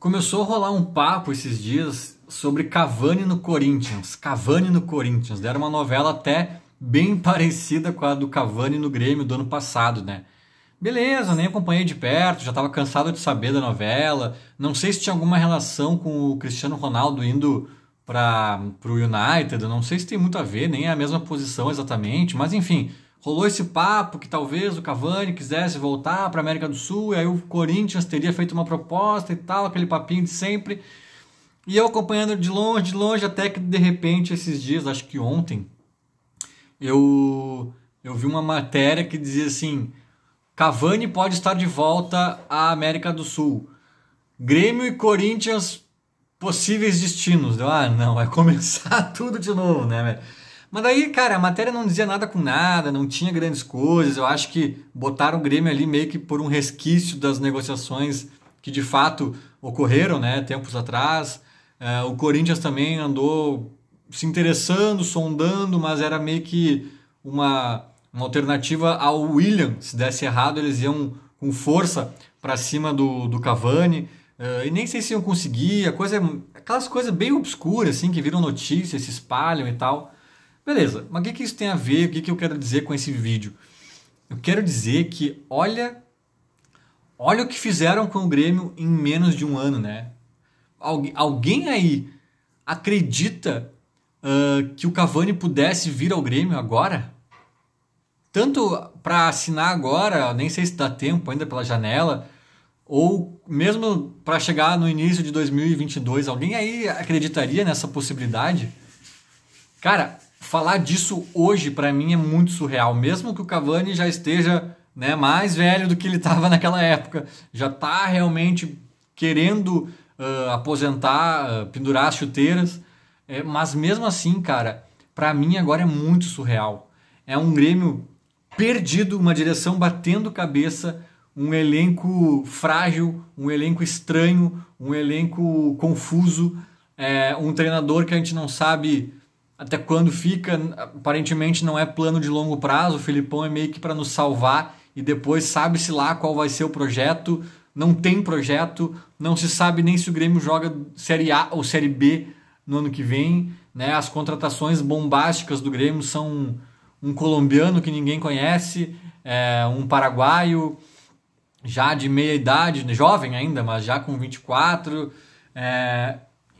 Começou a rolar um papo esses dias sobre Cavani no Corinthians. Cavani no Corinthians. Era uma novela até bem parecida com a do Cavani no Grêmio do ano passado, né? Beleza, nem acompanhei de perto, já estava cansado de saber da novela. Não sei se tinha alguma relação com o Cristiano Ronaldo indo para o United, não sei se tem muito a ver, nem é a mesma posição exatamente, mas enfim, Rolou esse papo que talvez o Cavani quisesse voltar para a América do Sul, e aí o Corinthians teria feito uma proposta e tal, aquele papinho de sempre. E eu acompanhando de longe, de longe, até que de repente esses dias, acho que ontem, eu, eu vi uma matéria que dizia assim: Cavani pode estar de volta à América do Sul. Grêmio e Corinthians, possíveis destinos. ah, não, vai começar tudo de novo, né, velho? Mas daí, cara, a matéria não dizia nada com nada, não tinha grandes coisas. Eu acho que botaram o Grêmio ali meio que por um resquício das negociações que de fato ocorreram, né, tempos atrás. Uh, o Corinthians também andou se interessando, sondando, mas era meio que uma, uma alternativa ao William. Se desse errado, eles iam com força para cima do, do Cavani. Uh, e nem sei se iam conseguir, a coisa, é, aquelas coisas bem obscuras, assim, que viram notícias, se espalham e tal. Beleza, mas o que, que isso tem a ver? O que, que eu quero dizer com esse vídeo? Eu quero dizer que olha, olha o que fizeram com o Grêmio em menos de um ano, né? Algu alguém aí acredita uh, que o Cavani pudesse vir ao Grêmio agora? Tanto para assinar agora, nem sei se dá tempo ainda pela janela, ou mesmo para chegar no início de 2022, alguém aí acreditaria nessa possibilidade? Cara, falar disso hoje para mim é muito surreal, mesmo que o Cavani já esteja né, mais velho do que ele estava naquela época, já está realmente querendo uh, aposentar, uh, pendurar as chuteiras, é, mas mesmo assim, cara, para mim agora é muito surreal. É um Grêmio perdido, uma direção batendo cabeça, um elenco frágil, um elenco estranho, um elenco confuso, é, um treinador que a gente não sabe até quando fica, aparentemente não é plano de longo prazo, o Filipão é meio que para nos salvar e depois sabe-se lá qual vai ser o projeto, não tem projeto, não se sabe nem se o Grêmio joga Série A ou Série B no ano que vem, né? As contratações bombásticas do Grêmio são um, um colombiano que ninguém conhece, é, um paraguaio já de meia idade, jovem ainda, mas já com 24, é,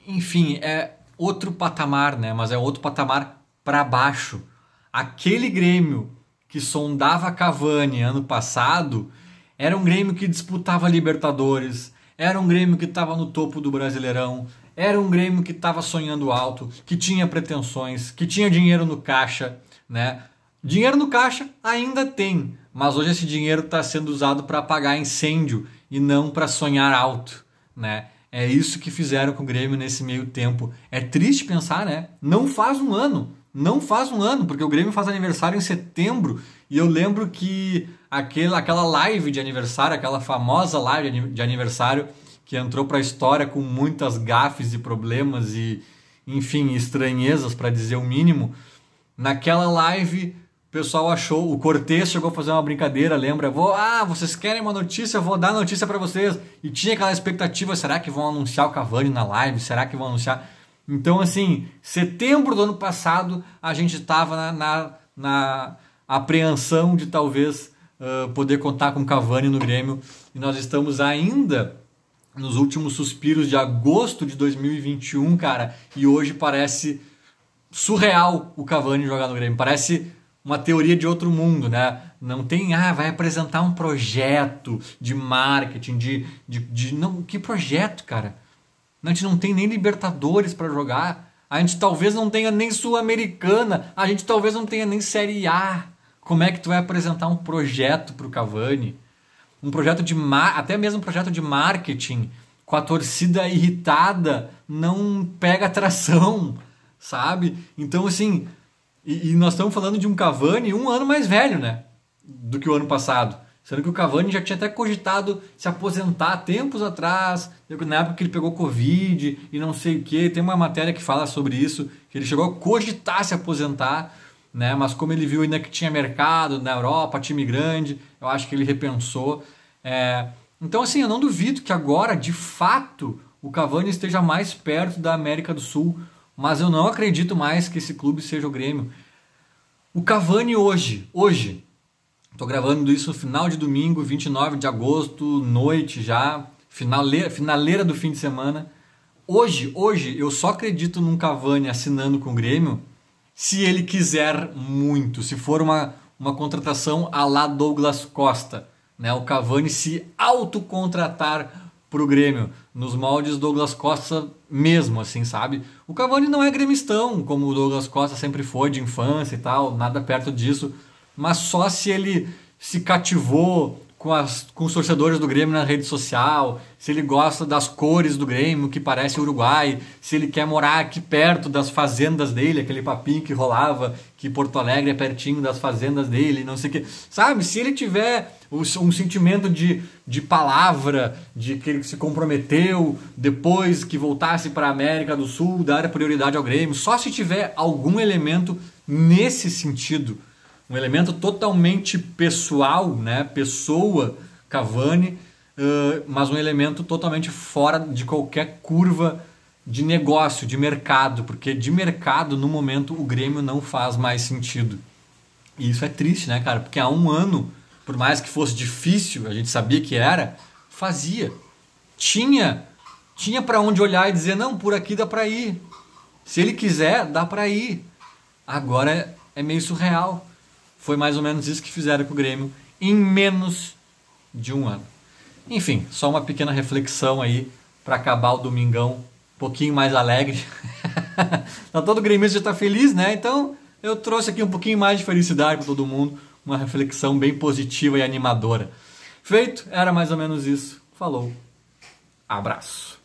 enfim, é outro patamar, né? Mas é outro patamar para baixo. Aquele Grêmio que sondava Cavani ano passado era um Grêmio que disputava Libertadores, era um Grêmio que estava no topo do Brasileirão, era um Grêmio que estava sonhando alto, que tinha pretensões, que tinha dinheiro no caixa, né? Dinheiro no caixa ainda tem, mas hoje esse dinheiro está sendo usado para pagar incêndio e não para sonhar alto, né? É isso que fizeram com o Grêmio nesse meio tempo. É triste pensar, né? Não faz um ano. Não faz um ano, porque o Grêmio faz aniversário em setembro. E eu lembro que aquela, aquela live de aniversário, aquela famosa live de aniversário, que entrou para a história com muitas gafes e problemas e, enfim, estranhezas, para dizer o mínimo. Naquela live o pessoal achou, o Cortez chegou a fazer uma brincadeira, lembra? Vou, ah, vocês querem uma notícia, vou dar notícia para vocês. E tinha aquela expectativa, será que vão anunciar o Cavani na live? Será que vão anunciar? Então, assim, setembro do ano passado, a gente estava na, na, na, apreensão de talvez uh, poder contar com o Cavani no Grêmio. E nós estamos ainda nos últimos suspiros de agosto de 2021, cara. E hoje parece surreal o Cavani jogar no Grêmio. Parece uma teoria de outro mundo, né? Não tem, ah, vai apresentar um projeto de marketing, de. de, de não, que projeto, cara? A gente não tem nem Libertadores para jogar. A gente talvez não tenha nem Sul-Americana. A gente talvez não tenha nem Série A. Como é que tu vai apresentar um projeto para o Cavani? Um projeto de. até mesmo um projeto de marketing com a torcida irritada não pega atração, sabe? Então, assim e, e nós estamos falando de um Cavani um ano mais velho, né? Do que o ano passado. Sendo que o Cavani já tinha até cogitado se aposentar tempos atrás, na época que ele pegou Covid e não sei o que. Tem uma matéria que fala sobre isso, que ele chegou a cogitar se aposentar, né? mas como ele viu ainda que tinha mercado na Europa, time grande, eu acho que ele repensou. É... Então, assim, eu não duvido que agora, de fato, o Cavani esteja mais perto da América do Sul mas eu não acredito mais que esse clube seja o Grêmio. O Cavani hoje, hoje, estou gravando isso no final de domingo, 29 de agosto, noite já, finaleira, finaleira do fim de semana. Hoje, hoje, eu só acredito num Cavani assinando com o Grêmio se ele quiser muito, se for uma, uma contratação a lá Douglas Costa. Né? O Cavani se autocontratar pro Grêmio, nos moldes Douglas Costa mesmo, assim, sabe? O Cavani não é gremistão, como o Douglas Costa sempre foi de infância e tal, nada perto disso, mas só se ele se cativou com, as, com os torcedores do Grêmio na rede social, se ele gosta das cores do Grêmio, que parece Uruguai, se ele quer morar aqui perto das fazendas dele, aquele papinho que rolava, que Porto Alegre é pertinho das fazendas dele, não sei o que. Sabe, se ele tiver um sentimento de, de palavra, de que ele se comprometeu depois que voltasse para a América do Sul, dar prioridade ao Grêmio, só se tiver algum elemento nesse sentido um elemento totalmente pessoal, né? Pessoa Cavani, uh, mas um elemento totalmente fora de qualquer curva de negócio, de mercado, porque de mercado no momento o Grêmio não faz mais sentido. E isso é triste, né, cara? Porque há um ano, por mais que fosse difícil, a gente sabia que era, fazia, tinha, tinha para onde olhar e dizer não, por aqui dá para ir. Se ele quiser, dá para ir. Agora é, é meio surreal. Foi mais ou menos isso que fizeram com o Grêmio em menos de um ano. Enfim, só uma pequena reflexão aí para acabar o domingão um pouquinho mais alegre. tá todo gremista já tá feliz, né? Então eu trouxe aqui um pouquinho mais de felicidade para todo mundo, uma reflexão bem positiva e animadora. Feito, era mais ou menos isso. Falou. Abraço.